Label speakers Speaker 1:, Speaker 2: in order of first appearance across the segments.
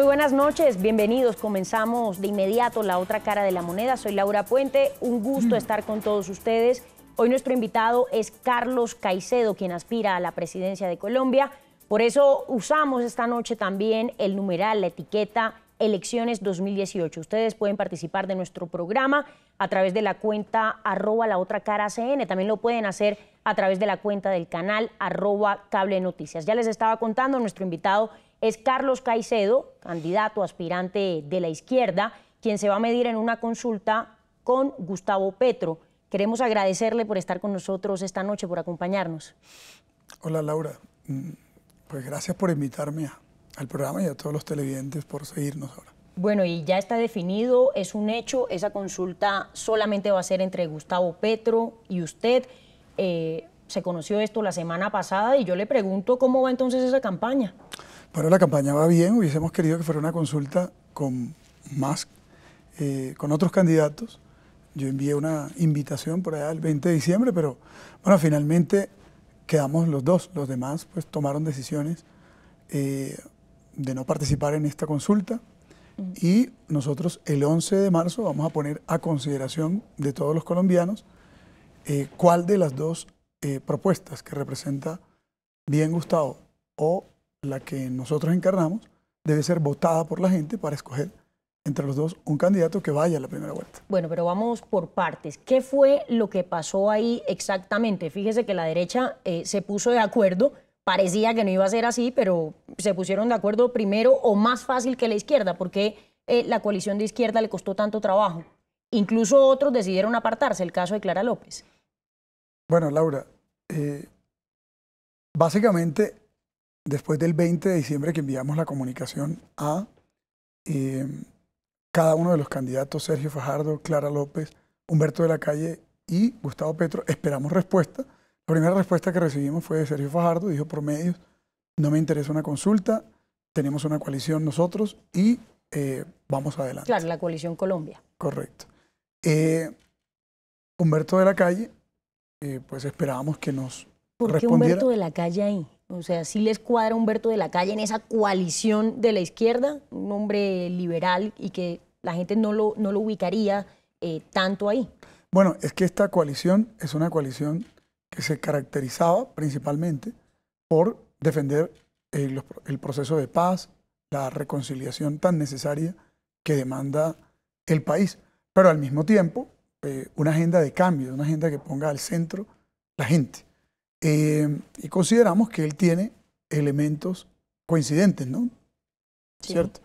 Speaker 1: Muy buenas noches, bienvenidos. Comenzamos de inmediato la otra cara de la moneda. Soy Laura Puente, un gusto mm. estar con todos ustedes. Hoy nuestro invitado es Carlos Caicedo, quien aspira a la presidencia de Colombia. Por eso usamos esta noche también el numeral, la etiqueta elecciones 2018. Ustedes pueden participar de nuestro programa a través de la cuenta arroba la otra cara CN. También lo pueden hacer a través de la cuenta del canal arroba cable noticias. Ya les estaba contando, nuestro invitado es Carlos Caicedo, candidato aspirante de la izquierda, quien se va a medir en una consulta con Gustavo Petro. Queremos agradecerle por estar con nosotros esta noche, por acompañarnos.
Speaker 2: Hola Laura, mm, pues gracias por invitarme a al programa y a todos los televidentes por seguirnos ahora.
Speaker 1: Bueno, y ya está definido, es un hecho, esa consulta solamente va a ser entre Gustavo Petro y usted. Eh, se conoció esto la semana pasada y yo le pregunto cómo va entonces esa campaña.
Speaker 2: Bueno, la campaña va bien, hubiésemos querido que fuera una consulta con más, eh, con otros candidatos. Yo envié una invitación por allá el 20 de diciembre, pero bueno, finalmente quedamos los dos, los demás pues tomaron decisiones. Eh, de no participar en esta consulta. Y nosotros el 11 de marzo vamos a poner a consideración de todos los colombianos eh, cuál de las dos eh, propuestas que representa bien Gustavo o la que nosotros encarnamos debe ser votada por la gente para escoger entre los dos un candidato que vaya a la primera vuelta.
Speaker 1: Bueno, pero vamos por partes. ¿Qué fue lo que pasó ahí exactamente? Fíjese que la derecha eh, se puso de acuerdo parecía que no iba a ser así, pero se pusieron de acuerdo primero o más fácil que la izquierda, porque eh, la coalición de izquierda le costó tanto trabajo. Incluso otros decidieron apartarse, el caso de Clara López.
Speaker 2: Bueno, Laura, eh, básicamente después del 20 de diciembre que enviamos la comunicación a eh, cada uno de los candidatos, Sergio Fajardo, Clara López, Humberto de la Calle y Gustavo Petro, esperamos respuesta primera respuesta que recibimos fue de Sergio Fajardo, dijo por medios, no me interesa una consulta, tenemos una coalición nosotros y eh, vamos adelante.
Speaker 1: Claro, la coalición Colombia.
Speaker 2: Correcto. Eh, Humberto de la Calle, eh, pues esperábamos que nos ¿Por qué Humberto
Speaker 1: de la Calle ahí? O sea, si ¿sí les cuadra Humberto de la Calle en esa coalición de la izquierda? Un hombre liberal y que la gente no lo, no lo ubicaría
Speaker 2: tanto ahí. Bueno, es que esta coalición es una coalición que se caracterizaba principalmente por defender eh, el, proceso de paz, la reconciliación tan necesaria que demanda el país, pero al mismo tiempo eh, una agenda de cambio, una agenda que ponga al centro la gente. Eh, y consideramos que él tiene elementos coincidentes, ¿no? ¿Cierto?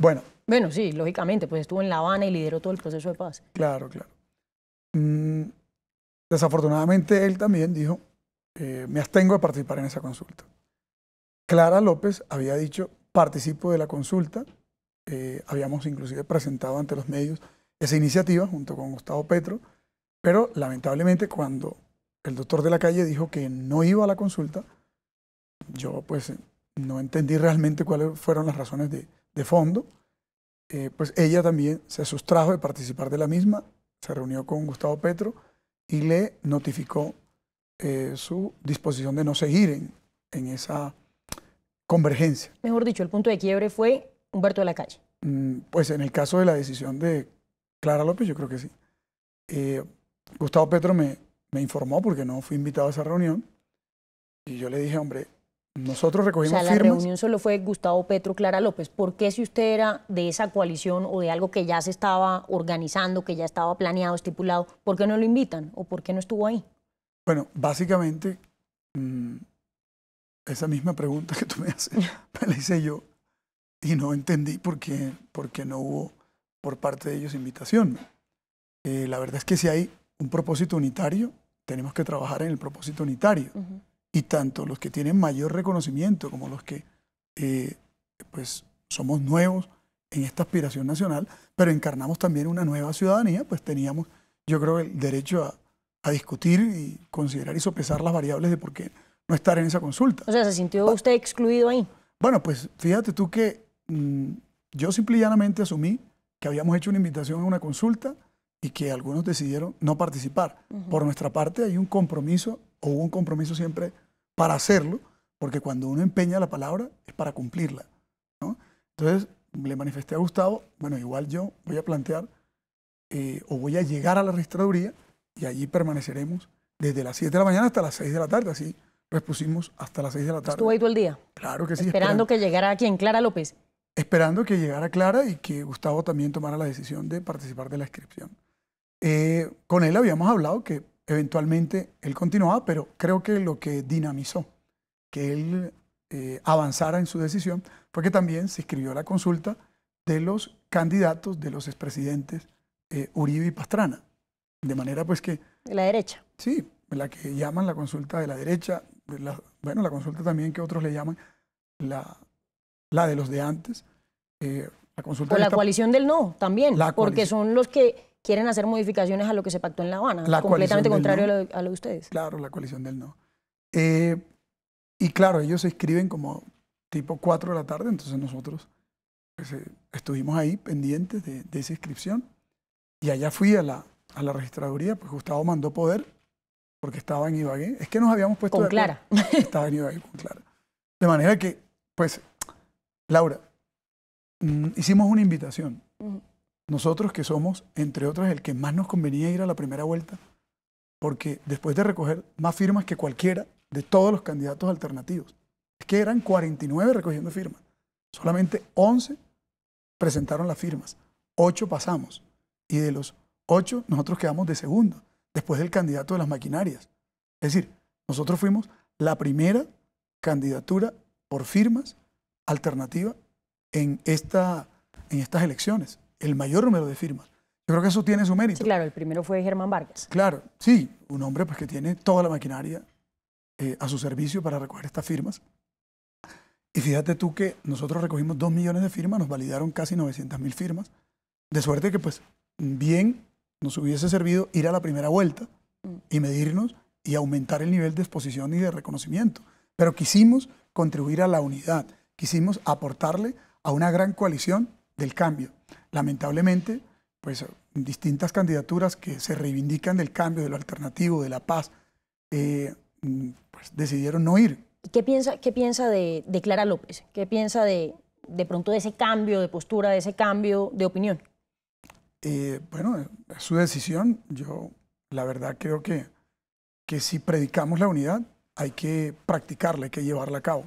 Speaker 2: Bueno.
Speaker 1: Bueno, sí, lógicamente, pues estuvo en La Habana y lideró todo el proceso de paz.
Speaker 2: Claro, claro. Mm, Desafortunadamente, él también dijo, eh, me abstengo de participar en esa consulta. Clara López había dicho, participo de la consulta. Eh, habíamos inclusive presentado ante los medios esa iniciativa junto con Gustavo Petro, pero lamentablemente cuando el doctor de la calle dijo que no iba a la consulta, yo pues eh, no entendí realmente cuáles fueron las razones de, fondo. pues ella también se sustrajo de participar de la misma, se reunió con Gustavo Petro, y le notificó eh, su disposición de no seguir en, esa convergencia.
Speaker 1: Mejor dicho, el punto de quiebre fue Humberto de la Calle.
Speaker 2: Mm, pues en el caso de la decisión de Clara López, yo creo que sí. Eh, Gustavo Petro me informó porque no fui invitado a esa reunión y yo le dije, hombre, nosotros recogimos o sea, la reunión
Speaker 1: solo fue Gustavo Petro, Clara López. ¿Por qué si usted era de esa coalición o de algo que ya se estaba organizando, que ya estaba planeado, estipulado, por qué no lo invitan o por qué no estuvo ahí?
Speaker 2: Bueno, básicamente, mm, esa misma pregunta que tú me haces, me la hice yo y no entendí por qué, por no hubo por parte de ellos invitación. Eh, la verdad es que si hay un propósito unitario, tenemos que trabajar en el propósito unitario y tanto los que tienen mayor reconocimiento como los que eh, pues somos nuevos en esta aspiración nacional, pero encarnamos también una nueva ciudadanía, pues teníamos, yo creo, el derecho a, discutir y considerar y sopesar las variables de por qué no estar en esa consulta. O sea, ¿se sintió
Speaker 1: usted excluido ahí?
Speaker 2: Bueno, pues fíjate tú que mm, yo simple y llanamente asumí que habíamos hecho una invitación a una consulta y que algunos decidieron no participar. Por nuestra parte hay un compromiso, o hubo un compromiso siempre para hacerlo, porque cuando uno empeña la palabra es para cumplirla. ¿no? Entonces le manifesté a Gustavo, bueno, igual yo voy a plantear eh, o voy a llegar a la registraduría y allí permaneceremos desde las 7 de la mañana hasta las 6 de la tarde, así pusimos hasta las 6 de la tarde. ¿Estuvo ahí todo el día? Claro que sí. Esperando,
Speaker 1: que llegara aquí en Clara López.
Speaker 2: Esperando que llegara Clara y que Gustavo también tomara la decisión de participar de la inscripción. Eh, con él habíamos hablado que eventualmente él continuaba, pero creo que lo que dinamizó que él eh, avanzara en su decisión fue que también se escribió la consulta de los candidatos de los expresidentes eh, Uribe y Pastrana. De manera pues que... De la derecha. Sí, la que llaman la consulta de la derecha, bueno, la consulta también que otros le llaman la, la de los de antes. Eh, la consulta o la coalición del no también, porque
Speaker 1: son los que quieren hacer modificaciones a lo que se pactó en La Habana, completamente contrario a, lo de, ustedes. Claro,
Speaker 2: la coalición del no. Eh, y claro, ellos se escriben como tipo 4 de la tarde, entonces nosotros pues, eh, estuvimos ahí pendientes de, esa inscripción. Y allá fui a la, a la registraduría, pues Gustavo mandó poder, porque estaba en Ibagué. Es que nos habíamos puesto... Con Clara. Estaba en Ibagué con Clara. De manera que, pues, Laura, mm, hicimos una invitación. Nosotros que somos, entre otras, el que más nos convenía ir a la primera vuelta, porque después de recoger más firmas que cualquiera de todos los candidatos alternativos, es que eran 49 recogiendo firmas, solamente 11 presentaron las firmas, 8 pasamos, y de los 8 nosotros quedamos de segundo, después del candidato de las maquinarias. Es decir, nosotros fuimos la primera candidatura por firmas alternativa en, en estas elecciones el mayor número de firmas. Yo creo que eso tiene su mérito. Sí, claro, el primero fue Germán Vargas. Claro, sí, un hombre pues, que tiene toda la maquinaria eh, a su servicio para recoger estas firmas. Y fíjate tú que nosotros recogimos dos millones de firmas, nos validaron casi 900 mil firmas, de suerte que pues bien nos hubiese servido ir a la primera vuelta mm. y medirnos y aumentar el nivel de exposición y de reconocimiento. Pero quisimos contribuir a la unidad, quisimos aportarle a una gran coalición del cambio. Lamentablemente, pues distintas candidaturas que se reivindican del cambio, de lo alternativo, de la paz, eh, pues decidieron no ir.
Speaker 1: ¿Qué piensa, qué piensa de, Clara López? ¿Qué piensa de, pronto de ese cambio de postura, de ese cambio de opinión?
Speaker 2: Eh, bueno, su decisión. Yo la verdad creo que, que si predicamos la unidad, hay que practicarla, hay que llevarla a cabo.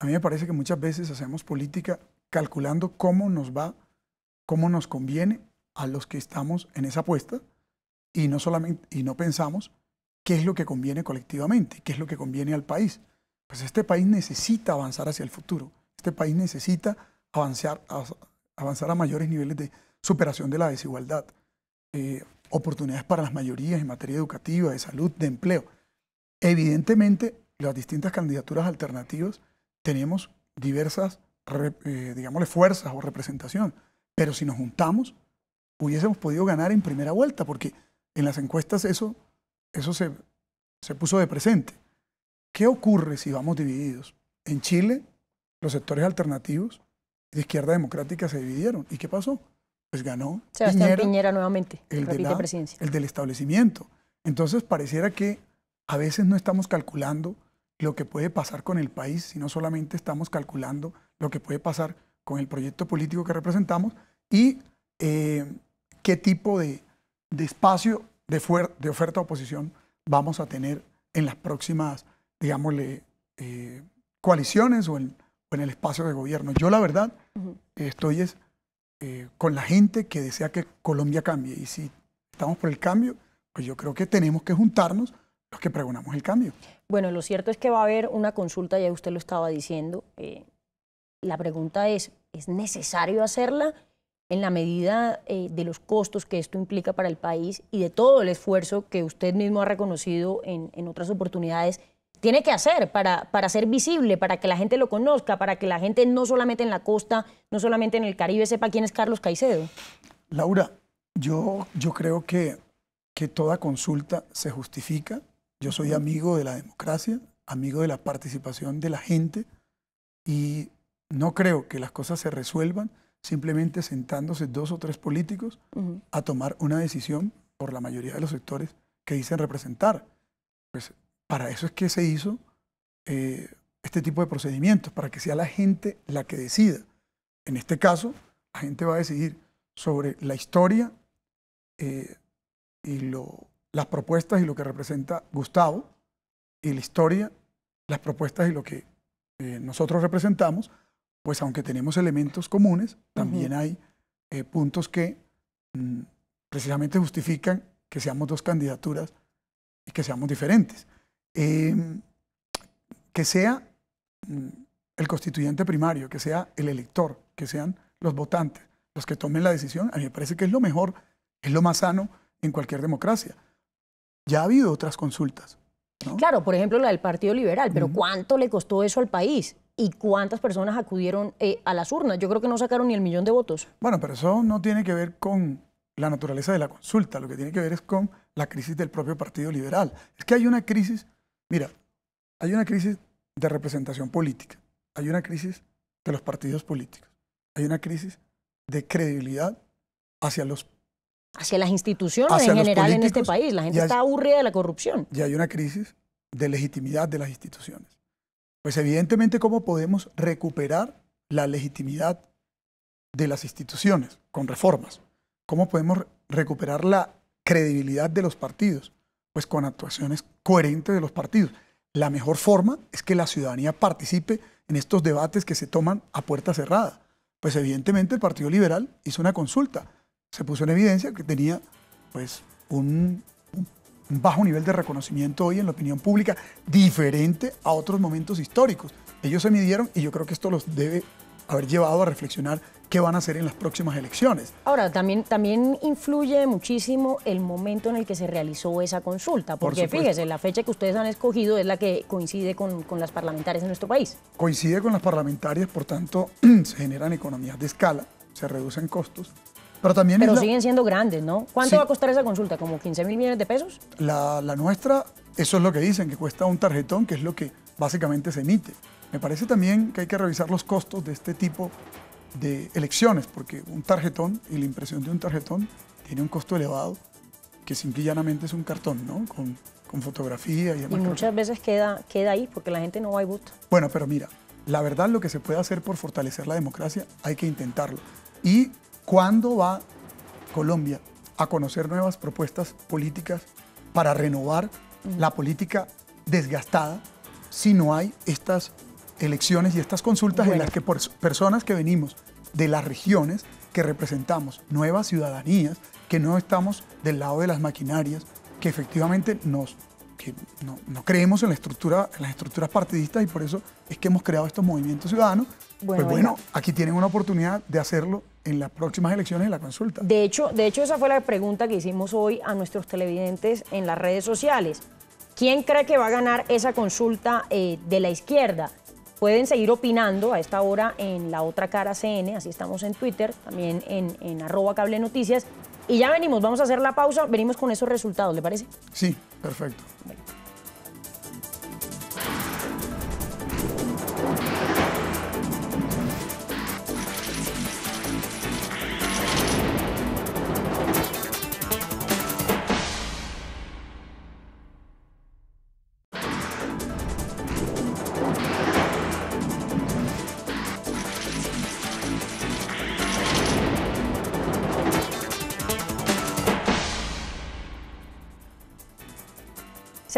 Speaker 2: A mí me parece que muchas veces hacemos política calculando cómo nos va, cómo nos conviene a los que estamos en esa apuesta y no solamente y no pensamos qué es lo que conviene colectivamente, qué es lo que conviene al país. Pues este país necesita avanzar hacia el futuro. Este país necesita avanzar, avanzar a mayores niveles de superación de la desigualdad, eh, oportunidades para las mayorías en materia educativa, de salud, de empleo. Evidentemente, las distintas candidaturas alternativas tenemos diversas eh, digámosle, fuerzas o representación. Pero si nos juntamos, hubiésemos podido ganar en primera vuelta, porque en las encuestas eso, eso se, se puso de presente. ¿Qué ocurre si vamos divididos? En Chile, los sectores alternativos de izquierda democrática se dividieron. ¿Y qué pasó? Pues ganó Piñera, Piñera
Speaker 1: nuevamente, el, de la, presidencia. el
Speaker 2: del establecimiento. Entonces, pareciera que a veces no estamos calculando lo que puede pasar con el país, sino solamente estamos calculando lo que puede pasar con el proyecto político que representamos y eh, qué tipo de, espacio de, de oferta-oposición vamos a tener en las próximas, digámosle, eh, coaliciones o en, el espacio de gobierno. Yo la verdad estoy eh, con la gente que desea que Colombia cambie y si estamos por el cambio, pues yo creo que tenemos que juntarnos los que pregonamos el cambio.
Speaker 1: Bueno, lo cierto es que va a haber una consulta, ya usted lo estaba diciendo, la pregunta es, ¿es necesario hacerla en la medida eh, de los costos que esto implica para el país y de todo el esfuerzo que usted mismo ha reconocido en, otras oportunidades? Tiene que hacer para, para ser visible, para que la gente lo conozca, para que la gente no solamente en la costa, no solamente en el Caribe sepa quién es Carlos Caicedo.
Speaker 2: Laura, yo, yo creo que, que toda consulta se justifica. Yo soy amigo de la democracia, amigo de la participación de la gente y no creo que las cosas se resuelvan simplemente sentándose dos o tres políticos a tomar una decisión por la mayoría de los sectores que dicen representar. Pues, para eso es que se hizo eh, este tipo de procedimientos, para que sea la gente la que decida. En este caso, la gente va a decidir sobre la historia eh, y las propuestas y lo que representa Gustavo, y la historia, las propuestas y lo que eh, nosotros representamos, pues aunque tenemos elementos comunes, también hay eh, puntos que mm, precisamente justifican que seamos dos candidaturas y que seamos diferentes. Em, que sea mm, el constituyente primario, que sea el elector, que sean los votantes los que tomen la decisión, a mí me parece que es lo mejor, es lo más sano en cualquier democracia. Ya ha habido otras consultas,
Speaker 1: Claro, por ejemplo la del Partido Liberal, pero ¿cuánto le costó eso al país? y cuántas personas acudieron eh, a las urnas. Yo creo que no sacaron ni el millón de votos.
Speaker 2: Bueno, pero eso no tiene que ver con la naturaleza de la consulta, lo que tiene que ver es con la crisis del propio Partido Liberal. Es que hay una crisis, mira, hay una crisis de representación política, hay una crisis de los partidos políticos, hay una crisis de credibilidad hacia los...
Speaker 1: Hacia las instituciones en general en este país. La gente está aburrida de la corrupción.
Speaker 2: Y hay una crisis de legitimidad de las instituciones. Pues evidentemente, ¿cómo podemos recuperar la legitimidad de las instituciones con reformas? ¿Cómo podemos recuperar la credibilidad de los partidos? Pues con actuaciones coherentes de los partidos. La mejor forma es que la ciudadanía participe en estos debates que se toman a puerta cerrada. Pues evidentemente el Partido Liberal hizo una consulta. Se puso en evidencia que tenía pues un, un un bajo nivel de reconocimiento hoy en la opinión pública, diferente a otros momentos históricos. Ellos se midieron y yo creo que esto los debe haber llevado a reflexionar qué van a hacer en las próximas elecciones.
Speaker 1: Ahora, también, también influye muchísimo el momento en el que se realizó esa consulta, porque fíjese, la fecha que ustedes han escogido es la que coincide con, con las parlamentarias de nuestro país.
Speaker 2: Coincide con las parlamentarias, por tanto, se generan economías de escala, se reducen costos pero también Pero siguen
Speaker 1: siendo grandes, ¿no? ¿Cuánto va a costar esa consulta? ¿Como 15 mil millones de pesos?
Speaker 2: La, la, nuestra, eso es lo que dicen, que cuesta un tarjetón, que es lo que básicamente se emite. Me parece también que hay que revisar los costos de este tipo de elecciones, porque un tarjetón y la impresión de un tarjetón tiene un costo elevado, que simple y llanamente es un cartón, ¿no? Con, con fotografía y demás. Y muchas
Speaker 1: veces queda, queda ahí,
Speaker 2: porque la gente no va y busca. Bueno, pero mira, la verdad lo que se puede hacer por fortalecer la democracia hay que intentarlo. Y ¿Cuándo va Colombia a conocer nuevas propuestas políticas para renovar mm. la política desgastada si no hay estas elecciones y estas consultas en las que personas que venimos de las regiones que representamos nuevas ciudadanías, que no estamos del lado de las maquinarias, que efectivamente nos no, creemos en, la estructura, las estructuras partidistas y por eso es que hemos creado estos movimientos ciudadanos. pues bueno, aquí tienen una oportunidad de hacerlo en las próximas elecciones de la consulta.
Speaker 1: De hecho, de hecho, esa fue la pregunta que hicimos hoy a nuestros televidentes en las redes sociales. ¿Quién cree que va a ganar esa consulta eh, de la izquierda? Pueden seguir opinando a esta hora en La Otra Cara CN, así estamos en Twitter, también en, en arroba cable noticias. Y ya venimos, vamos a hacer la pausa, venimos con esos resultados, ¿le parece?
Speaker 2: Sí, perfecto.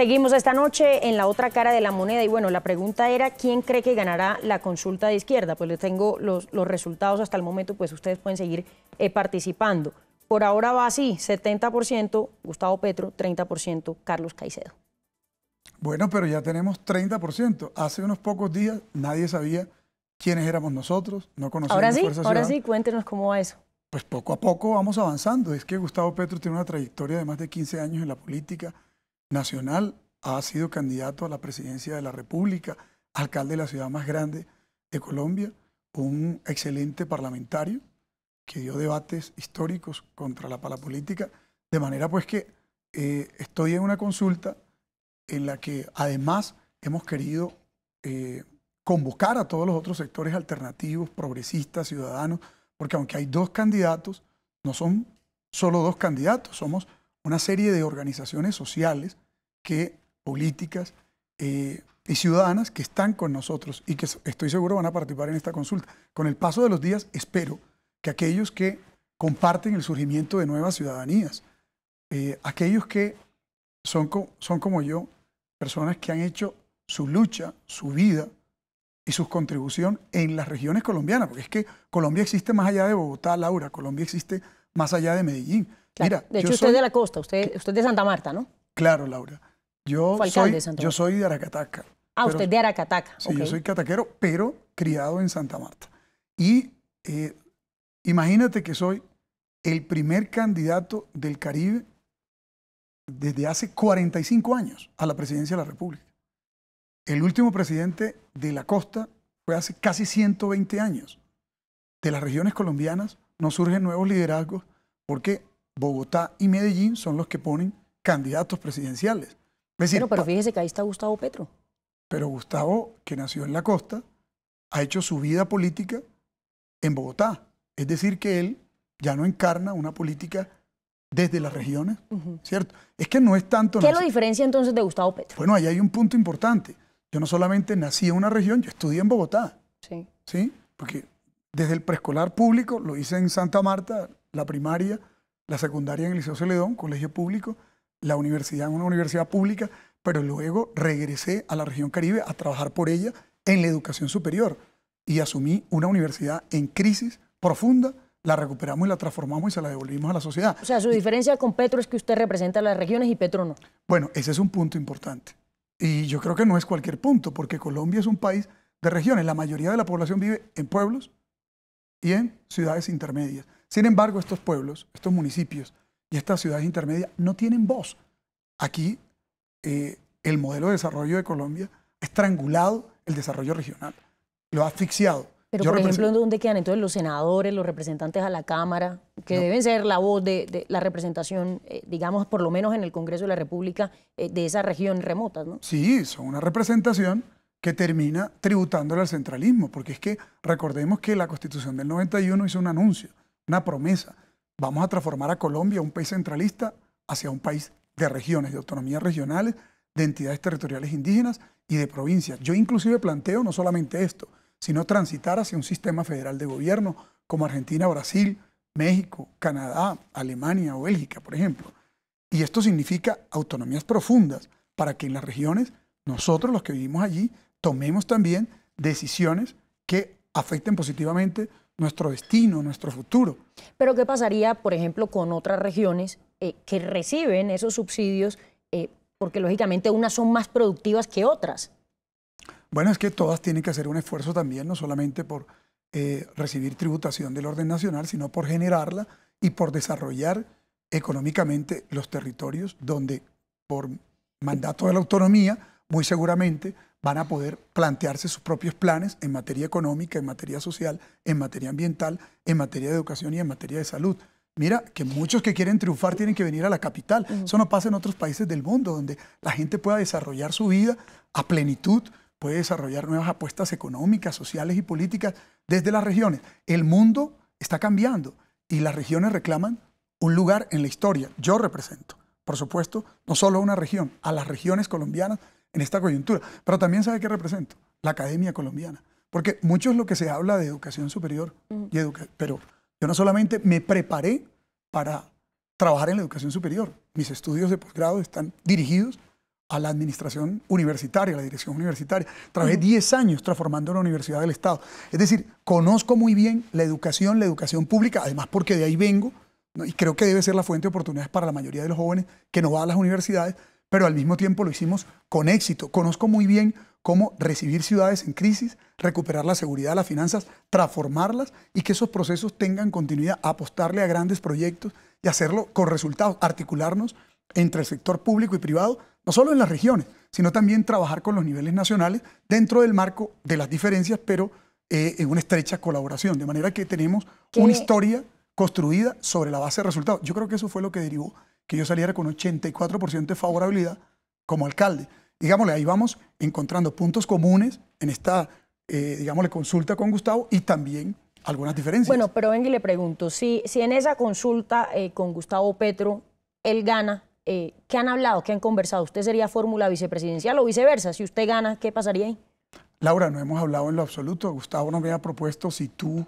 Speaker 1: Seguimos esta noche en la otra cara de la moneda y bueno, la pregunta era quién cree que ganará la consulta de izquierda. Pues les tengo los, resultados hasta el momento, pues ustedes pueden seguir eh, participando. Por ahora va así, 70% Gustavo Petro, 30% Carlos Caicedo.
Speaker 2: Bueno, pero ya tenemos 30%. Hace unos pocos días nadie sabía quiénes éramos nosotros, no conocíamos Ahora sí, ahora
Speaker 1: sí, cuéntenos cómo va eso.
Speaker 2: Pues poco a poco vamos avanzando. Es que Gustavo Petro tiene una trayectoria de más de 15 años en la política nacional, ha sido candidato a la presidencia de la República, alcalde de la ciudad más grande de Colombia, un excelente parlamentario que dio debates históricos contra la pala política, de manera pues que eh, estoy en una consulta en la que además hemos querido eh, convocar a todos los otros sectores alternativos, progresistas, ciudadanos, porque aunque hay dos candidatos, no son solo dos candidatos, somos una serie de organizaciones sociales, que, políticas eh, y ciudadanas que están con nosotros y que estoy seguro van a participar en esta consulta. Con el paso de los días, espero que aquellos que comparten el surgimiento de nuevas ciudadanías, eh, aquellos que son, son como yo, personas que han hecho su lucha, su vida y su contribución en las regiones colombianas, porque es que Colombia existe más allá de Bogotá, Laura, Colombia existe más allá de Medellín. Mira, de hecho, usted es de
Speaker 1: la costa, usted, usted es de Santa Marta, ¿no?
Speaker 2: Claro, Laura. Yo, soy, de, yo soy de Aracataca. Ah, usted usted de Aracataca. Sí, yo soy cataquero, pero criado en Santa Marta. Y eh, imagínate que soy el primer candidato del Caribe desde hace 45 años a la presidencia de la República. El último presidente de la costa fue hace casi 120 años. De las regiones colombianas no surgen nuevos liderazgos porque Bogotá y Medellín son los que ponen candidatos presidenciales. pero,
Speaker 1: fíjese que ahí está Gustavo Petro.
Speaker 2: Pero Gustavo, que nació en la costa, ha hecho su vida política en Bogotá. Es decir, que él ya no encarna una política desde las regiones, ¿cierto? Es que no es tanto... ¿Qué lo
Speaker 1: diferencia entonces de Gustavo Petro?
Speaker 2: Bueno, ahí hay un punto importante. Yo no solamente nací en una región, yo estudié en Bogotá. Sí. ¿Sí? Porque desde el preescolar público, lo hice en Santa Marta, la primaria, la secundaria en el Liceo Celedón, colegio público, la universidad en una universidad pública, pero luego regresé a la región Caribe a trabajar por ella en la educación superior y asumí una universidad en crisis profunda, la recuperamos y la transformamos y se la devolvimos a la sociedad. O
Speaker 1: sea, su diferencia con Petro es que usted representa las regiones y Petro no.
Speaker 2: Bueno, ese es un punto importante. Y yo creo que no es cualquier punto, porque Colombia es un país de regiones. La mayoría de la población vive en pueblos y en ciudades intermedias. Sin embargo, estos pueblos, estos municipios y estas ciudades intermedias no tienen voz. Aquí eh, el modelo de desarrollo de Colombia ha estrangulado el desarrollo regional, lo ha asfixiado. Pero, por ejemplo,
Speaker 1: ¿dónde quedan entonces los senadores, los representantes a la Cámara, que deben ser la voz de, la representación, eh, digamos, por lo menos en el Congreso de la República, eh, de esa región remota,
Speaker 2: Sí, son una representación que termina tributándole al centralismo, porque es que recordemos que la Constitución del 91 hizo un anuncio una promesa. Vamos a transformar a Colombia, un país centralista, hacia un país de regiones, de autonomías regionales, de entidades territoriales indígenas y de provincias. Yo inclusive planteo no solamente esto, sino transitar hacia un sistema federal de gobierno como Argentina, Brasil, México, Canadá, Alemania o Bélgica, por ejemplo. Y esto significa autonomías profundas para que en las regiones nosotros los que vivimos allí tomemos también decisiones que afecten positivamente nuestro destino, nuestro futuro.
Speaker 1: Pero ¿qué pasaría, por ejemplo, con otras regiones eh, que reciben esos subsidios? Eh, porque lógicamente unas son más productivas que otras.
Speaker 2: Bueno, es que todas tienen que hacer un esfuerzo también, no solamente por eh, recibir tributación del orden nacional, sino por generarla y por desarrollar económicamente los territorios donde por mandato de la autonomía, muy seguramente, van a poder plantearse sus propios planes en materia económica, en materia social, en materia ambiental, en materia de educación y en materia de salud. Mira, que muchos que quieren triunfar tienen que venir a la capital. Eso no pasa en otros países del mundo, donde la gente pueda desarrollar su vida a plenitud, puede desarrollar nuevas apuestas económicas, sociales y políticas desde las regiones. El mundo está cambiando y las regiones reclaman un lugar en la historia. Yo represento, por supuesto, no solo a una región, a las regiones colombianas en esta coyuntura. Pero también sabe qué represento, la Academia Colombiana. Porque mucho es lo que se habla de educación superior, y pero yo no solamente me preparé para trabajar en la educación superior, mis estudios de posgrado están dirigidos a la administración universitaria, a la dirección universitaria. Trabajé 10 años transformando la Universidad del Estado. Es decir, conozco muy bien la educación, la educación pública, además porque de ahí vengo, y creo que debe ser la fuente de oportunidades para la mayoría de los jóvenes que no van a las universidades, pero al mismo tiempo lo hicimos con éxito. Conozco muy bien cómo recibir ciudades en crisis, recuperar la seguridad, las finanzas, transformarlas y que esos procesos tengan continuidad, apostarle a grandes proyectos y hacerlo con resultados, articularnos entre el sector público y privado, no solo en las regiones, sino también trabajar con los niveles nacionales dentro del marco de las diferencias, pero eh, en una estrecha colaboración, de manera que tenemos una historia construida sobre la base de resultados. Yo creo que eso fue lo que derivó que yo saliera con 84% de favorabilidad como alcalde. Digámosle, ahí vamos encontrando puntos comunes en esta, eh, digámosle, consulta con Gustavo y también algunas diferencias. Bueno,
Speaker 1: pero venga y le pregunto, si, si en esa consulta eh, con Gustavo Petro él gana, eh, ¿qué han hablado, qué han conversado? ¿Usted sería fórmula vicepresidencial o viceversa? Si usted gana, ¿qué pasaría ahí?
Speaker 2: Laura, no hemos hablado en lo absoluto. Gustavo nos había propuesto si tú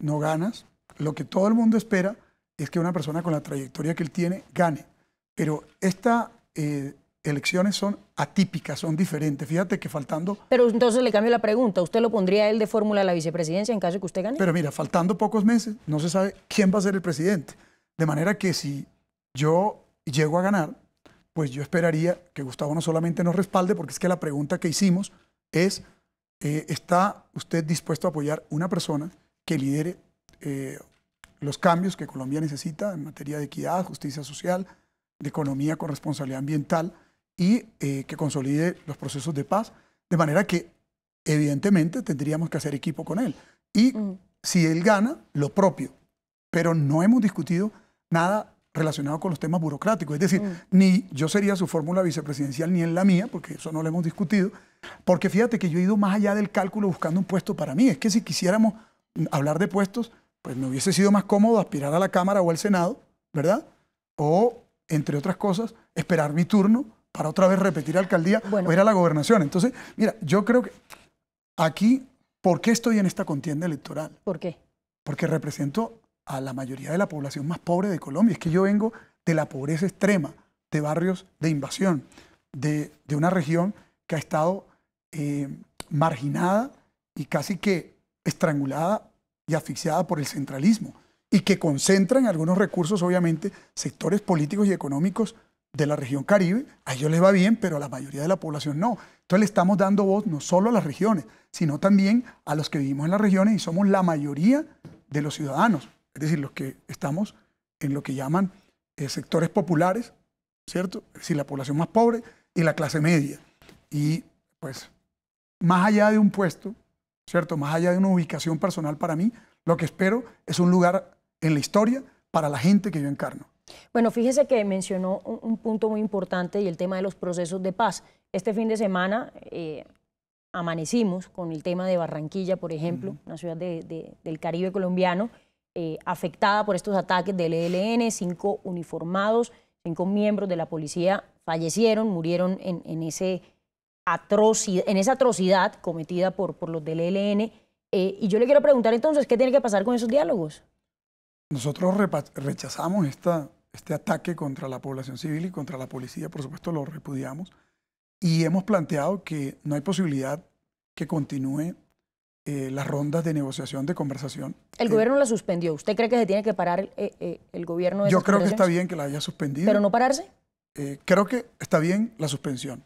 Speaker 2: no ganas. Lo que todo el mundo espera es que una persona con la trayectoria que él tiene gane. Pero estas eh, elecciones son atípicas, son diferentes. Fíjate que faltando...
Speaker 1: Pero entonces le cambio la pregunta. ¿Usted lo pondría él de fórmula a la vicepresidencia en caso de que usted gane? Pero
Speaker 2: mira, faltando pocos meses, no se sabe quién va a ser el presidente. De manera que si yo llego a ganar, pues yo esperaría que Gustavo no solamente nos respalde, porque es que la pregunta que hicimos es, eh, ¿está usted dispuesto a apoyar una persona que lidere eh, los cambios que Colombia necesita en materia de equidad, justicia social, de economía con responsabilidad ambiental y eh, que consolide los procesos de paz, de manera que evidentemente tendríamos que hacer equipo con él. Y mm. si él gana, lo propio. Pero no hemos discutido nada relacionado con los temas burocráticos. Es decir, mm. ni yo sería su fórmula vicepresidencial ni él la mía, porque eso no lo hemos discutido. Porque fíjate que yo he ido más allá del cálculo buscando un puesto para mí. Es que si quisiéramos hablar de puestos, pues me hubiese sido más cómodo aspirar a la Cámara o al Senado, ¿verdad? O, entre otras cosas, esperar mi turno para otra vez repetir alcaldía o ir a la gobernación. Entonces, mira, yo creo que aquí, ¿por qué estoy en esta contienda electoral? ¿Por qué? Porque represento a la mayoría de la población más pobre de Colombia. Es que yo vengo de la pobreza extrema, de barrios de invasión, de, una región que ha estado eh, marginada y casi que estrangulada y asfixiada por el centralismo y que concentran algunos recursos, obviamente, sectores políticos y económicos de la región Caribe. A ellos les va bien, pero a la mayoría de la población no. Entonces le estamos dando voz no solo a las regiones, sino también a los que vivimos en las regiones y somos la mayoría de los ciudadanos, es decir, los que estamos en lo que llaman eh, sectores populares, ¿cierto? Es decir, la población más pobre y la clase media. Y pues, más allá de un puesto más allá de una ubicación personal para mí, lo que espero es un lugar en la historia para la gente que yo encarno.
Speaker 1: Bueno, fíjese que mencionó un, punto muy importante y el tema de los procesos de paz. Este fin de semana eh, amanecimos con el tema de Barranquilla, por ejemplo, una ciudad del Caribe colombiano, eh, afectada por estos ataques del ELN, cinco uniformados, cinco miembros de la policía fallecieron, murieron en, en ese atrocidad, en esa atrocidad cometida por, por los del ELN. Eh, y yo le quiero preguntar entonces, ¿qué tiene que pasar con esos
Speaker 2: diálogos? Nosotros rechazamos esta, este ataque contra la población civil y contra la policía, por supuesto lo repudiamos, y hemos planteado que no hay posibilidad que continúe eh, las rondas de negociación, de conversación. El eh, gobierno
Speaker 1: la suspendió. ¿Usted cree que se tiene que parar el gobierno? De yo creo que está
Speaker 2: bien que la haya suspendido. ¿Pero no pararse? creo que está bien la suspensión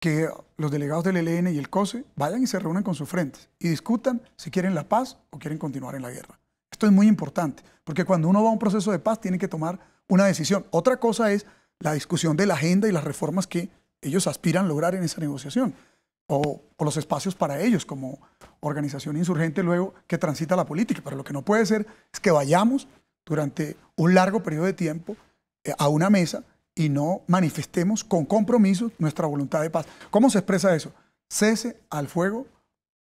Speaker 2: que los delegados del ELN y el COSE vayan y se reúnan con sus frentes y discutan si quieren la paz o quieren continuar en la guerra. Esto es muy importante, porque cuando uno va a un proceso de paz tiene que tomar una decisión. Otra cosa es la discusión de la agenda y las reformas que ellos aspiran a lograr en esa negociación, o, o los espacios para ellos como organización insurgente luego que transita la política. Pero lo que no puede ser es que vayamos durante un largo periodo de tiempo eh, a una mesa y no manifestemos con compromiso nuestra voluntad de paz. ¿Cómo se expresa eso? Cese al fuego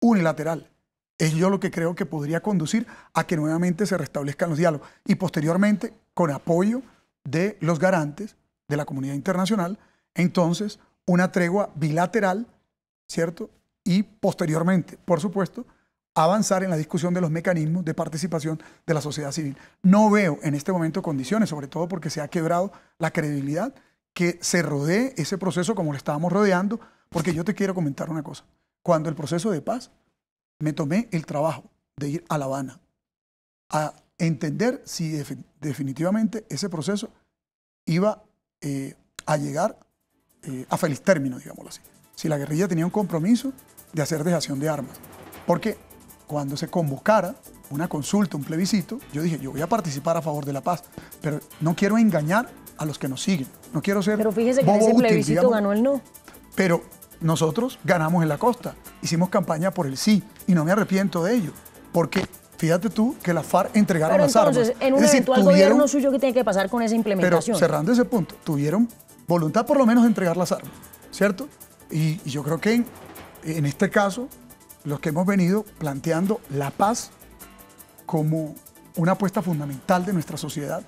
Speaker 2: unilateral. Es yo lo que creo que podría conducir a que nuevamente se restablezcan los diálogos y posteriormente, con apoyo de los garantes de la comunidad internacional, entonces una tregua bilateral, ¿cierto? Y posteriormente, por supuesto, avanzar en la discusión de los mecanismos de participación de la sociedad civil. No veo en este momento condiciones, sobre todo porque se ha quebrado la credibilidad, que se rodee ese proceso como lo estábamos rodeando, porque yo te quiero comentar una cosa. Cuando el proceso de paz, me tomé el trabajo de ir a La Habana a entender si definitivamente ese proceso iba eh, a llegar eh, a feliz término, digámoslo así. Si la guerrilla tenía un compromiso de hacer dejación de armas. Porque cuando se convocara una consulta, un plebiscito, yo dije, yo voy a participar a favor de la paz, pero no quiero engañar a los que nos siguen. No quiero ser. Pero fíjese que en ese plebiscito ganó el no. Pero nosotros ganamos en la costa, hicimos campaña por el sí y no me arrepiento de ello, porque fíjate tú que la FARC entregaron pero armas. entonces, En un eventual gobierno
Speaker 1: suyo que tiene que pasar con esa implementación. Pero cerrando
Speaker 2: ese punto, tuvieron voluntad por lo menos de entregar las armas, ¿cierto? Y, yo creo que en este caso los que hemos venido planteando la paz como una apuesta fundamental de nuestra sociedad.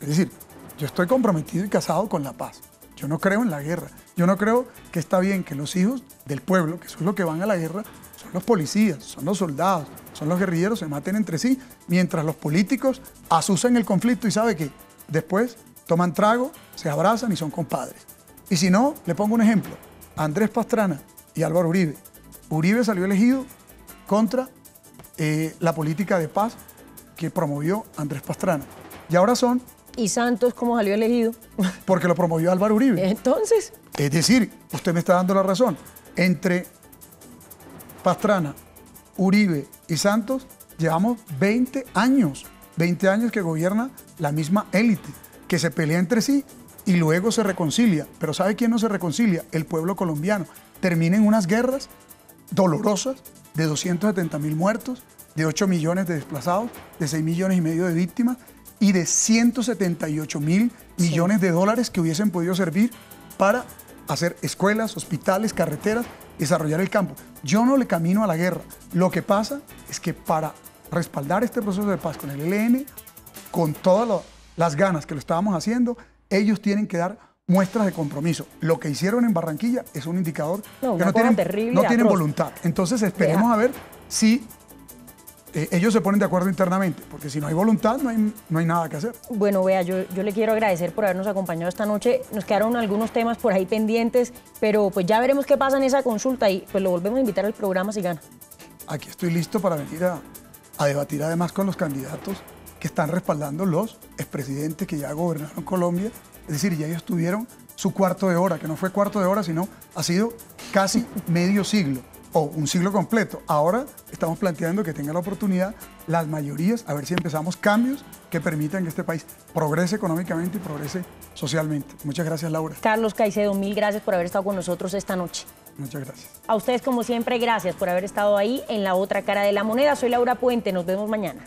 Speaker 2: Es decir, yo estoy comprometido y casado con la paz. Yo no creo en la guerra. Yo no creo que está bien que los hijos del pueblo, que son los que van a la guerra, son los policías, son los soldados, son los guerrilleros, se maten entre sí, mientras los políticos asusan el conflicto y sabe que después toman trago, se abrazan y son compadres. Y si no, le pongo un ejemplo. Andrés Pastrana y Álvaro Uribe Uribe salió elegido contra eh, la política de paz que promovió Andrés Pastrana. Y ahora son... ¿Y Santos
Speaker 1: cómo salió elegido?
Speaker 2: Porque lo promovió Álvaro Uribe. Entonces... Es decir, usted me está dando la razón. Entre Pastrana, Uribe y Santos llevamos 20 años, 20 años que gobierna la misma élite, que se pelea entre sí y luego se reconcilia. Pero ¿sabe quién no se reconcilia? El pueblo colombiano. Terminen unas guerras dolorosas de 270 mil muertos, de 8 millones de desplazados, de 6 millones y medio de víctimas y de 178 mil millones de dólares que hubiesen podido servir para hacer escuelas, hospitales, carreteras, desarrollar el campo. Yo no le camino a la guerra. Lo que pasa es que para respaldar este proceso de paz con el ELN, con todas las ganas que lo estábamos haciendo, ellos tienen que dar muestras de compromiso. Lo que hicieron en Barranquilla es un indicador no, que no tienen, voluntad. Entonces esperemos a ver si eh, ellos se ponen de acuerdo internamente, porque si no hay voluntad no hay, no hay nada que hacer.
Speaker 1: Bueno, vea, yo, yo le quiero agradecer por habernos acompañado esta noche. Nos quedaron algunos temas por ahí pendientes, pero pues ya veremos qué pasa en esa consulta y pues lo volvemos a invitar al programa si gana.
Speaker 2: Aquí estoy listo para venir a debatir además con los candidatos que están respaldando los expresidentes que ya gobernaron Colombia es decir, ya ellos tuvieron su cuarto de hora, que no fue cuarto de hora, sino ha sido casi medio siglo o un siglo completo. Ahora estamos planteando que tenga la oportunidad las mayorías, a ver si empezamos cambios que permitan que este país progrese económicamente y progrese socialmente. Muchas gracias, Laura.
Speaker 1: Carlos Caicedo, mil gracias por haber estado con nosotros esta noche. Muchas gracias. A ustedes, como siempre, gracias por haber estado ahí en la otra cara de la moneda. Soy Laura Puente, nos vemos mañana.